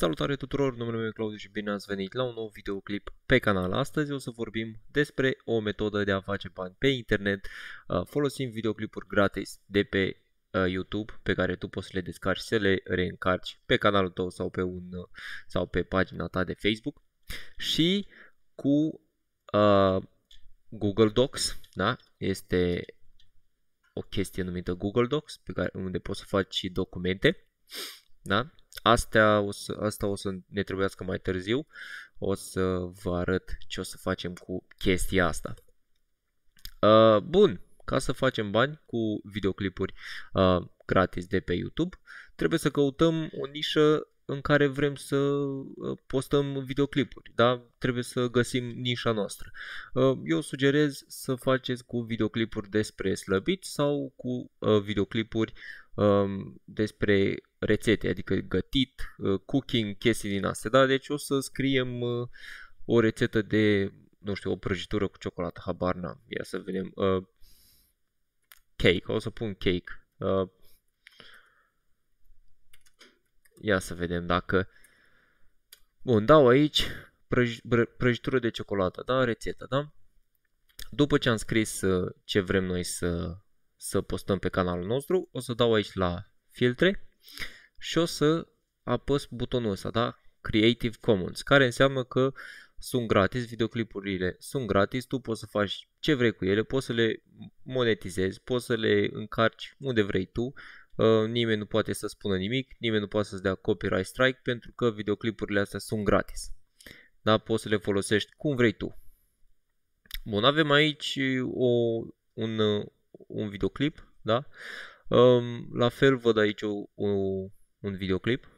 Salutare tuturor, numele meu e Claudiu și bine ați venit la un nou videoclip pe canal. Astăzi o să vorbim despre o metodă de a face bani pe internet uh, folosind videoclipuri gratis de pe uh, YouTube pe care tu poți să le descarci, să le reîncarci pe canalul tău sau pe, un, uh, sau pe pagina ta de Facebook și cu uh, Google Docs, da? este o chestie numită Google Docs pe care, unde poți să faci și documente da? Astea o să, asta o să ne trebuiască mai târziu. O să vă arăt ce o să facem cu chestia asta. Uh, bun, ca să facem bani cu videoclipuri uh, gratis de pe YouTube, trebuie să căutăm o nișă în care vrem să uh, postăm videoclipuri, da? Trebuie să găsim nișa noastră. Uh, eu sugerez să faceți cu videoclipuri despre slăbiți sau cu uh, videoclipuri um, despre rețete, adică gătit, uh, cooking, chestii din astea. Da, deci o să scriem uh, o rețetă de, nu știu, o prăjitură cu ciocolată, habar n-am. Ia să vedem. Uh, cake, o să pun cake. Uh, ia să vedem dacă... Bun, dau aici prăj, prăjitură de ciocolată, da, rețeta, da? După ce am scris uh, ce vrem noi să să postăm pe canalul nostru, o să dau aici la filtre și o să apăs butonul ăsta, da? Creative Commons, care înseamnă că sunt gratis, videoclipurile sunt gratis, tu poți să faci ce vrei cu ele, poți să le monetizezi, poți să le încarci unde vrei tu, uh, nimeni nu poate să spună nimic, nimeni nu poate să-ți dea copyright strike pentru că videoclipurile astea sunt gratis. Da, poți să le folosești cum vrei tu. Bun, avem aici o, un, uh, un videoclip, da? La fel văd aici o, o, un videoclip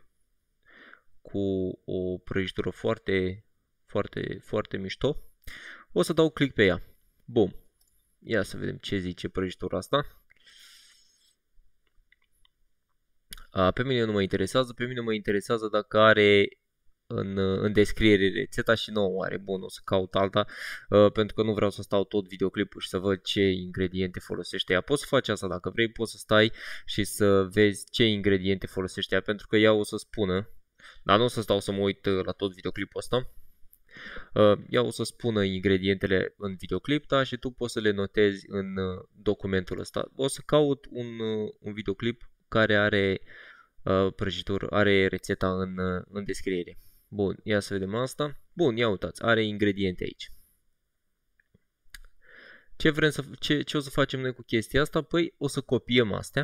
cu o prăjitură foarte, foarte, foarte mișto. O să dau click pe ea. Bum. Ia să vedem ce zice prăjitura asta. Pe mine nu mă interesează, pe mine mă interesează dacă are în, în descriere rețeta și nouă are bun, o să caut alta uh, pentru că nu vreau să stau tot videoclipul și să văd ce ingrediente folosește ea. Poți să faci asta dacă vrei, poți să stai și să vezi ce ingrediente folosește ea pentru că ea o să spună, dar nu o să stau să mă uit uh, la tot videoclipul ăsta. Uh, ea o să spună ingredientele în videoclip, da, și tu poți să le notezi în uh, documentul ăsta. O să caut un, uh, un videoclip care are uh, are rețeta în, în descriere. Bun, ia să vedem asta. Bun, ia uitați, are ingrediente aici. Ce, vrem să, ce, ce o să facem noi cu chestia asta? Păi o să copiem astea.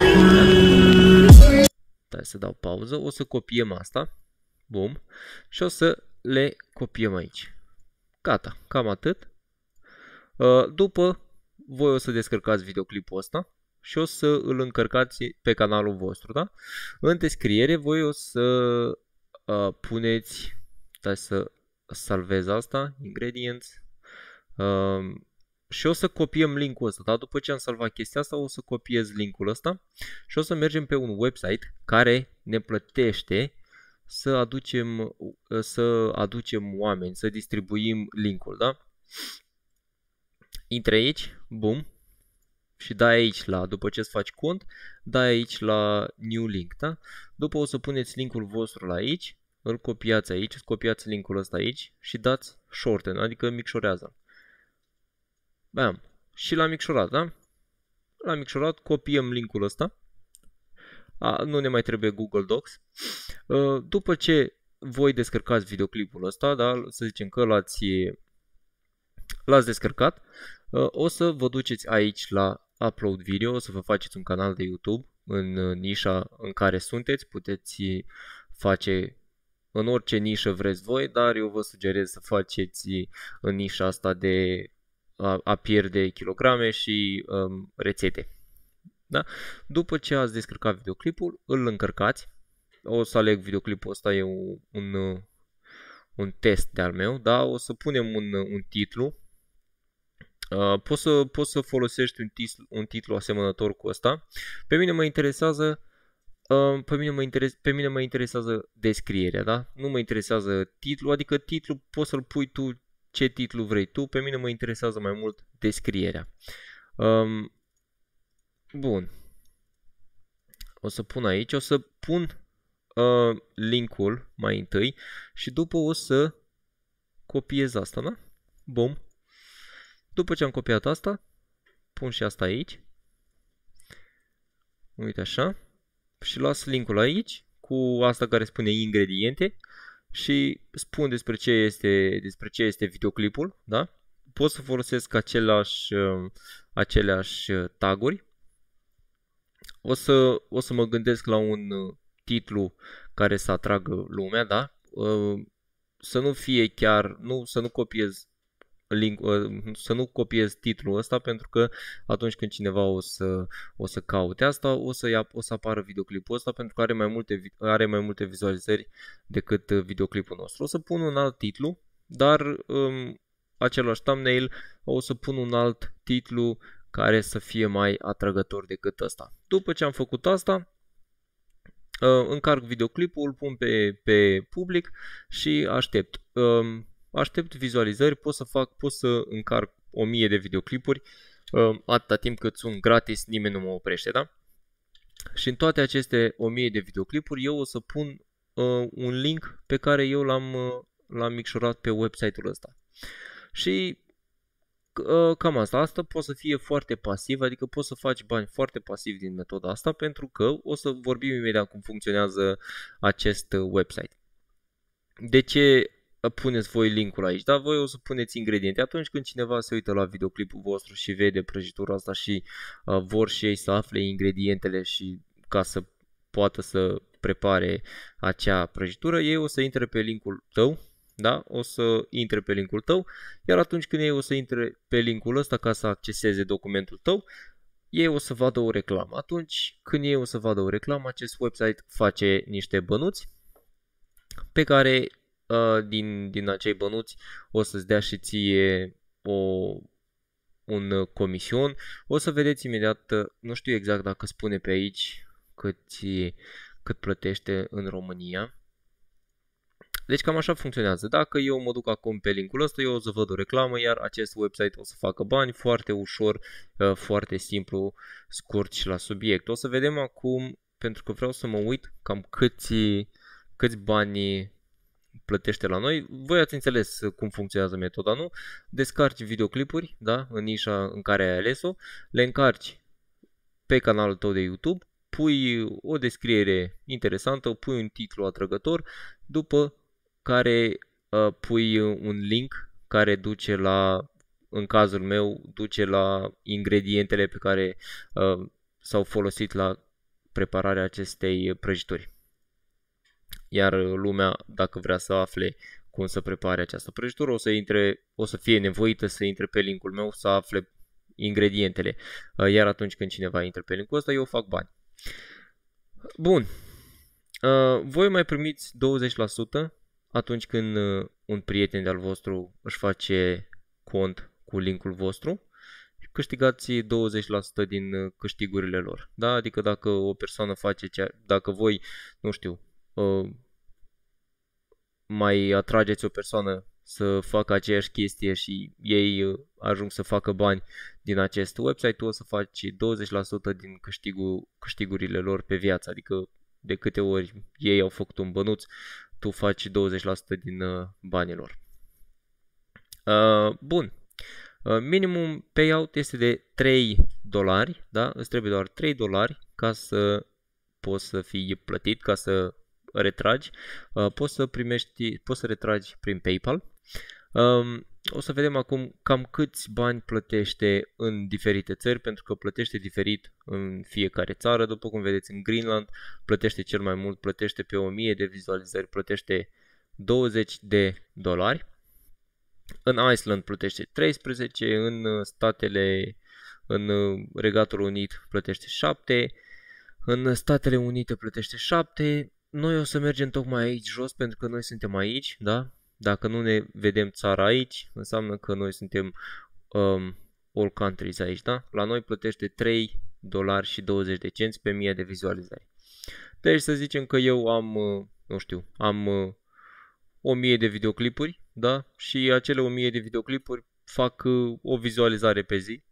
Da, să dau pauză. O să copiem asta. Bum. Și o să le copiem aici. Gata, cam atât. Uh, după, voi o să descărcați videoclipul ăsta și o să îl încărcați pe canalul vostru, da? În descriere voi o să uh, puneți stai să salvez asta, ingredients, Um, și o să copiem linkul ăsta, da? după ce am salvat chestia asta o să copiez linkul ăsta și o să mergem pe un website care ne plătește să aducem, să aducem oameni, să distribuim linkul, da? Intre aici, bum, și dai aici la, după ce îți faci cont, dai aici la new link, da? După o să puneți linkul vostru la aici îl copiați aici, copiați linkul ăsta aici și dați shorten, adică micșorează. Bam. Și l-am micșorat, da? L-am micșorat, copiem linkul ăsta. A, nu ne mai trebuie Google Docs. Ă, după ce voi descărcați videoclipul ăsta, da, să zicem că l-ați l-ați descărcat, ă, o să vă duceți aici la Upload Video, o să vă faceți un canal de YouTube în nișa în care sunteți, puteți face în orice nișă vreți voi, dar eu vă sugerez să faceți în nișa asta de a, a pierde kilograme și um, rețete. Da? După ce ați descărcat videoclipul, îl încărcați. O să aleg videoclipul ăsta, e un, un, un test de-al meu, da? o să punem un, un titlu. Uh, poți, să, poți să folosești un, tis, un titlu asemănător cu ăsta. Pe mine mă interesează pe mine, mă interes, pe mine mă interesează descrierea, da? Nu mă interesează titlul, adică titlul poți să-l pui tu ce titlu vrei tu, pe mine mă interesează mai mult descrierea. Um, bun. O să pun aici, o să pun uh, linkul mai întâi și după o să copiez asta, da? Bum. După ce am copiat asta, pun și asta aici. Uite așa și las linkul aici cu asta care spune ingrediente și spun despre ce este, despre ce este videoclipul, da? Pot să folosesc uh, aceleași, aceleași uh, taguri. O să, o să mă gândesc la un uh, titlu care să atragă lumea, da? Să nu fie chiar, nu, să nu copiez link, ă, să nu copiez titlul ăsta pentru că atunci când cineva o să, o să caute asta, o să, ia, o să apară videoclipul ăsta pentru că are mai, multe, are mai multe vizualizări decât ă, videoclipul nostru. O să pun un alt titlu, dar um, același thumbnail o să pun un alt titlu care să fie mai atrăgător decât ăsta. După ce am făcut asta, încarc videoclipul, îl pun pe, pe public și aștept aștept vizualizări, pot să fac, pot să încarc 1000 de videoclipuri uh, atâta timp cât sunt gratis, nimeni nu mă oprește, da? Și în toate aceste 1000 de videoclipuri eu o să pun uh, un link pe care eu l-am, uh, l-am micșorat pe website-ul ăsta. Și uh, cam asta. Asta poate să fie foarte pasiv, adică poți să faci bani foarte pasiv din metoda asta pentru că o să vorbim imediat cum funcționează acest uh, website. De ce puneți voi linkul aici, dar voi o să puneți ingrediente. Atunci când cineva se uită la videoclipul vostru și vede prăjitura asta și uh, vor și ei să afle ingredientele și ca să poată să prepare acea prăjitură, ei o să intre pe linkul tău, da? O să intre pe linkul tău, iar atunci când ei o să intre pe linkul ăsta ca să acceseze documentul tău, ei o să vadă o reclamă. Atunci când ei o să vadă o reclamă, acest website face niște bănuți pe care Ă, din, din acei bănuți o să-ți dea și ție o, un ă, comision. O să vedeți imediat, ă, nu știu exact dacă spune pe aici cât, cât plătește în România. Deci cam așa funcționează. Dacă eu mă duc acum pe linkul ăsta, eu o să văd o reclamă, iar acest website o să facă bani foarte ușor, foarte simplu, scurt și la subiect. O să vedem acum, pentru că vreau să mă uit cam câți, câți bani plătește la noi. Voi ați înțeles cum funcționează metoda, nu? Descarci videoclipuri, da, în nișa în care ai ales-o, le încarci pe canalul tău de YouTube, pui o descriere interesantă, pui un titlu atrăgător, după care uh, pui un link care duce la, în cazul meu, duce la ingredientele pe care uh, s-au folosit la prepararea acestei prăjituri iar uh, lumea, dacă vrea să afle cum să prepare această prăjitură, o să, intre, o să fie nevoită să intre pe linkul meu să afle ingredientele, uh, iar atunci când cineva intră pe linkul ăsta, eu fac bani. Bun, uh, voi mai primiți 20% atunci când un prieten de-al vostru își face cont cu linkul vostru câștigați 20% din câștigurile lor. Da? Adică dacă o persoană face cea, dacă voi, nu știu, Ă, mai atrageți o persoană să facă aceeași chestie și ei ă, ajung să facă bani din acest website, tu o să faci 20% din câștigul, câștigurile lor pe viață, adică de câte ori ei au făcut un bănuț, tu faci 20% din ă, banilor. bun. minimum payout este de 3 dolari, da? Îți trebuie doar 3 dolari ca să poți să fii plătit, ca să retragi, uh, poți să primești, poți să retragi prin PayPal. Um, o să vedem acum cam câți bani plătește în diferite țări, pentru că plătește diferit în fiecare țară. După cum vedeți, în Greenland plătește cel mai mult, plătește pe 1000 de vizualizări, plătește 20 de dolari. În Iceland plătește 13, în statele, în Regatul Unit plătește 7, în Statele Unite plătește 7, noi o să mergem tocmai aici jos pentru că noi suntem aici, da? Dacă nu ne vedem țara aici, înseamnă că noi suntem um, all countries aici, da? La noi plătește 3 dolari și 20 de cenți pe 1000 de vizualizări. Deci să zicem că eu am, uh, nu știu, am 1000 uh, de videoclipuri, da? Și acele 1000 de videoclipuri fac uh, o vizualizare pe zi,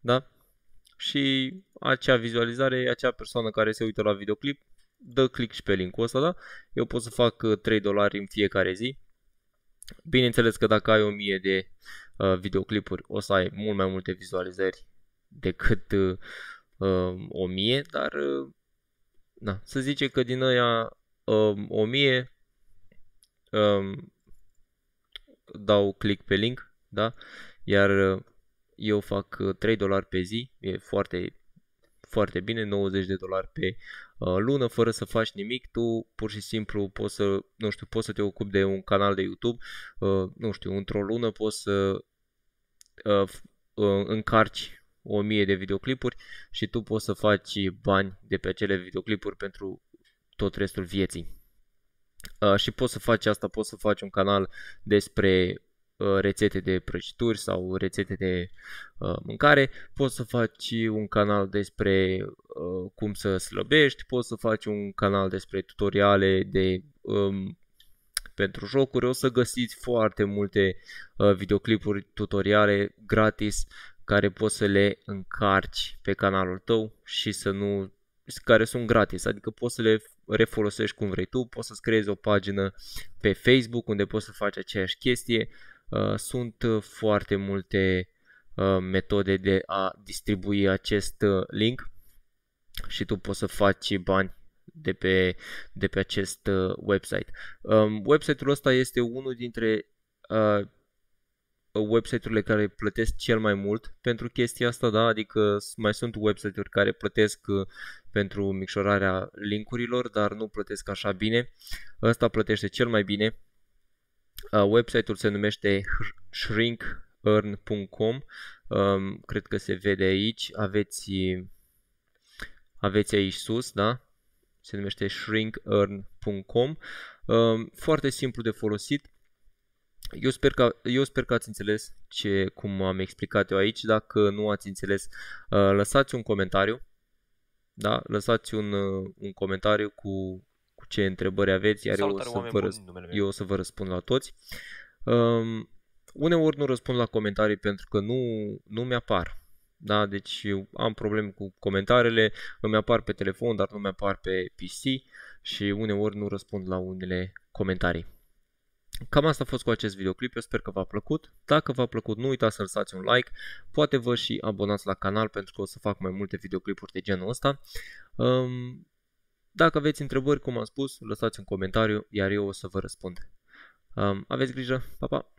da? Și acea vizualizare, acea persoană care se uită la videoclip dă click și pe linkul ăsta, da? Eu pot să fac 3 uh, dolari în fiecare zi. Bineînțeles că dacă ai 1000 de uh, videoclipuri, o să ai mult mai multe vizualizări decât uh, um, 1000, dar uh, na, să zice că din aia um, 1000 um, dau click pe link, da? Iar uh, eu fac 3 uh, dolari pe zi, e foarte foarte bine, 90 de dolari pe uh, lună, fără să faci nimic, tu pur și simplu poți să, nu știu, poți să te ocupi de un canal de YouTube, uh, nu știu, într-o lună poți să uh, încarci o mie de videoclipuri și tu poți să faci bani de pe acele videoclipuri pentru tot restul vieții. Uh, și poți să faci asta, poți să faci un canal despre Uh, rețete de prăjituri sau rețete de uh, mâncare, poți să faci un canal despre uh, cum să slăbești, poți să faci un canal despre tutoriale de um, pentru jocuri, o să găsiți foarte multe uh, videoclipuri tutoriale gratis care poți să le încarci pe canalul tău și să nu care sunt gratis, adică poți să le refolosești cum vrei tu, poți să-ți creezi o pagină pe Facebook unde poți să faci aceeași chestie, Uh, sunt uh, foarte multe uh, metode de a distribui acest link și tu poți să faci bani de pe, de pe acest website. Um, website-ul ăsta este unul dintre website-urile care plătesc cel mai mult pentru chestia asta, da? adică mai sunt website-uri care plătesc pentru micșorarea linkurilor, dar nu plătesc așa bine. Ăsta plătește cel mai bine Website-ul se numește shrinkearn.com. Um, cred că se vede aici. Aveți, aveți aici sus, da? Se numește shrinkearn.com. Um, foarte simplu de folosit. Eu sper, că, eu sper că ați înțeles ce, cum am explicat eu aici. Dacă nu ați înțeles, uh, lăsați un comentariu. Da? Lăsați un, uh, un comentariu cu cu ce întrebări aveți, iar Salutare, eu o, să vă răs- eu o să vă răspund la toți. Um, uneori nu răspund la comentarii pentru că nu, nu mi-apar. Da, deci eu am probleme cu comentariile, îmi apar pe telefon, dar nu mi-apar pe PC și uneori nu răspund la unele comentarii. Cam asta a fost cu acest videoclip, eu sper că v-a plăcut. Dacă v-a plăcut, nu uitați să lăsați un like, poate vă și abonați la canal pentru că o să fac mai multe videoclipuri de genul ăsta. Um, dacă aveți întrebări, cum am spus, lăsați un comentariu, iar eu o să vă răspund. Aveți grijă, pa, pa!